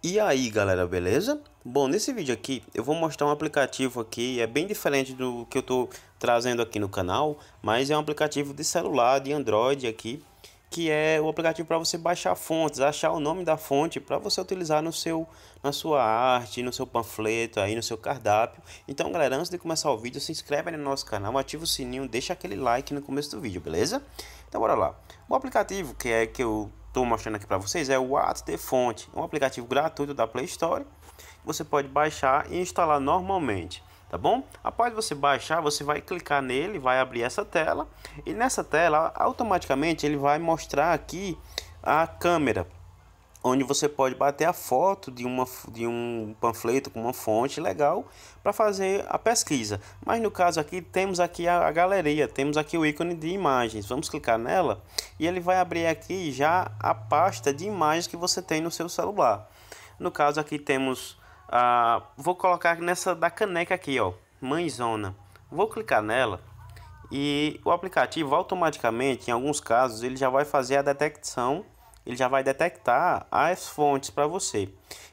E aí galera, beleza? Bom, nesse vídeo aqui eu vou mostrar um aplicativo aqui, é bem diferente do que eu estou trazendo aqui no canal, mas é um aplicativo de celular, de Android aqui, que é o aplicativo para você baixar fontes, achar o nome da fonte para você utilizar no seu, na sua arte, no seu panfleto, aí no seu cardápio. Então galera, antes de começar o vídeo, se inscreve no nosso canal, ativa o sininho, deixa aquele like no começo do vídeo, beleza? Então bora lá. O aplicativo que é que eu estou mostrando aqui para vocês é o AT Fonte, um aplicativo gratuito da Play Store. Você pode baixar e instalar normalmente, tá bom? Após você baixar, você vai clicar nele, vai abrir essa tela e nessa tela automaticamente ele vai mostrar aqui a câmera onde você pode bater a foto de, uma, de um panfleto com uma fonte legal para fazer a pesquisa. Mas no caso aqui, temos aqui a, a, galeria, temos aqui o ícone de imagens. Vamos clicar nela e ele vai abrir aqui já a pasta de imagens que você tem no seu celular. No caso aqui temos, a, vou colocar nessa da caneca aqui, ó, Mãezona. Vou clicar nela e o aplicativo automaticamente, em alguns casos, ele já vai fazer a detecção ele já vai detectar as fontes para você.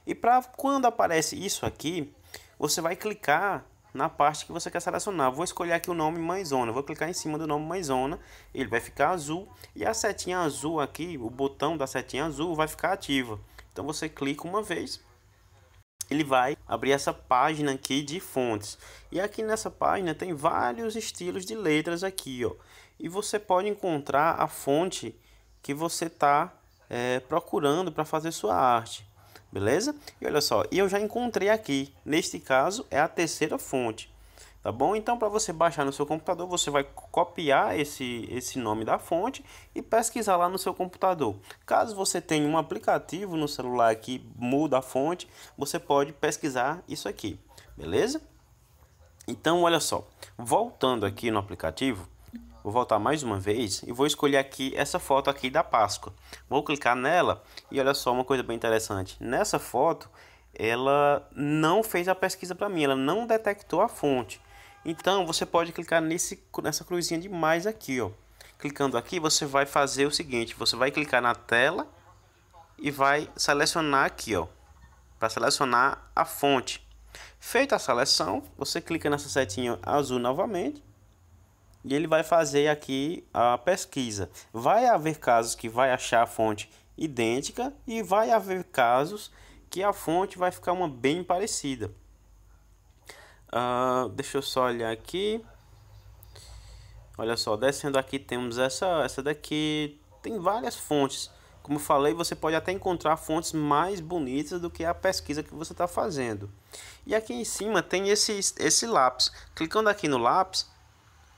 E para quando aparece isso aqui, você vai clicar na parte que você quer selecionar. Vou escolher aqui o nome Maisona, vou clicar em cima do nome Maisona, ele vai ficar azul e a setinha azul aqui, o botão da setinha azul vai ficar ativa. Então você clica uma vez, ele vai abrir essa página aqui de fontes. E aqui nessa página tem vários estilos de letras aqui, ó. E você pode encontrar a fonte que você tá é, procurando para fazer sua arte, beleza? E olha só, e eu já encontrei aqui, neste caso é a terceira fonte, tá bom? Então para você baixar no seu computador, você vai copiar esse, esse nome da fonte e pesquisar lá no seu computador. Caso você tenha um aplicativo no celular que muda a fonte, você pode pesquisar isso aqui, beleza? Então olha só, voltando aqui no aplicativo, Vou voltar mais uma vez e vou escolher aqui essa foto aqui da Páscoa. Vou clicar nela e olha só uma coisa bem interessante. Nessa foto, ela não fez a pesquisa para mim, ela não detectou a fonte. Então, você pode clicar nesse, nessa cruzinha de mais aqui, ó. Clicando aqui, você vai fazer o seguinte, você vai clicar na tela e vai selecionar aqui, ó, para selecionar a fonte. Feita a seleção, você clica nessa setinha azul novamente e ele vai fazer aqui a pesquisa. Vai haver casos que vai achar a fonte idêntica e vai haver casos que a fonte vai ficar uma bem parecida. Uh, deixa eu só olhar aqui. Olha só, descendo aqui temos essa, essa daqui. Tem várias fontes. Como falei, você pode até encontrar fontes mais bonitas do que a pesquisa que você está fazendo. E aqui em cima tem esse, esse lápis. Clicando aqui no lápis,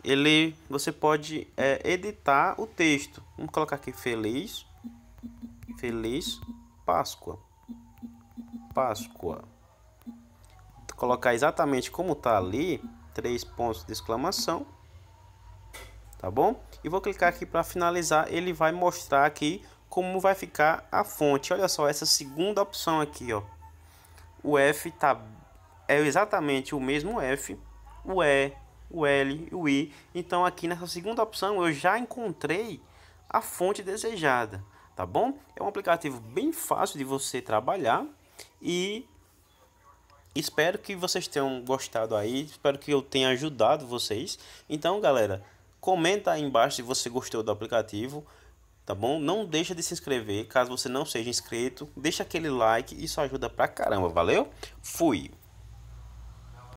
ele você pode é, editar o texto. Vamos colocar aqui feliz, feliz Páscoa, Páscoa. colocar exatamente como tá ali, três pontos de exclamação, tá bom? E vou clicar aqui para finalizar. Ele vai mostrar aqui como vai ficar a fonte. Olha só essa segunda opção aqui, ó. O F tá é exatamente o mesmo F. O E o L e o I. Então aqui nessa segunda opção eu já encontrei a fonte desejada, tá bom? É um aplicativo bem fácil de você trabalhar e espero que vocês tenham gostado aí, espero que eu tenha ajudado vocês. Então, galera, comenta aí embaixo se você gostou do aplicativo, tá bom? Não deixa de se inscrever, caso você não seja inscrito, deixa aquele like, isso ajuda pra caramba, valeu? Fui!